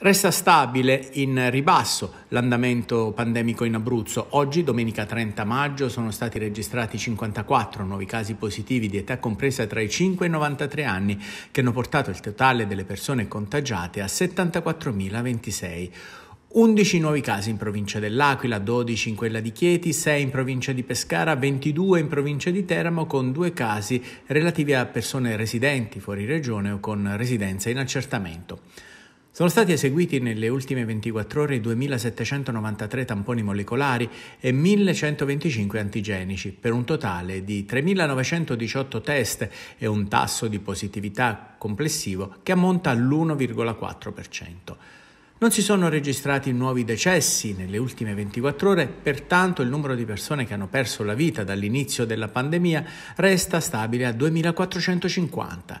Resta stabile in ribasso l'andamento pandemico in Abruzzo. Oggi, domenica 30 maggio, sono stati registrati 54 nuovi casi positivi di età compresa tra i 5 e i 93 anni, che hanno portato il totale delle persone contagiate a 74.026. 11 nuovi casi in provincia dell'Aquila, 12 in quella di Chieti, 6 in provincia di Pescara, 22 in provincia di Teramo con due casi relativi a persone residenti fuori regione o con residenza in accertamento. Sono stati eseguiti nelle ultime 24 ore 2.793 tamponi molecolari e 1.125 antigenici, per un totale di 3.918 test e un tasso di positività complessivo che ammonta all'1,4%. Non si sono registrati nuovi decessi nelle ultime 24 ore, pertanto il numero di persone che hanno perso la vita dall'inizio della pandemia resta stabile a 2.450.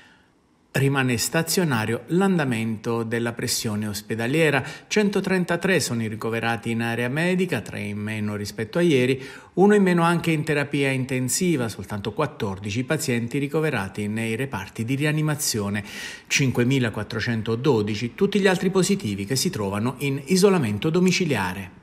Rimane stazionario l'andamento della pressione ospedaliera, 133 sono i ricoverati in area medica, 3 in meno rispetto a ieri, 1 in meno anche in terapia intensiva, soltanto 14 pazienti ricoverati nei reparti di rianimazione, 5.412 tutti gli altri positivi che si trovano in isolamento domiciliare.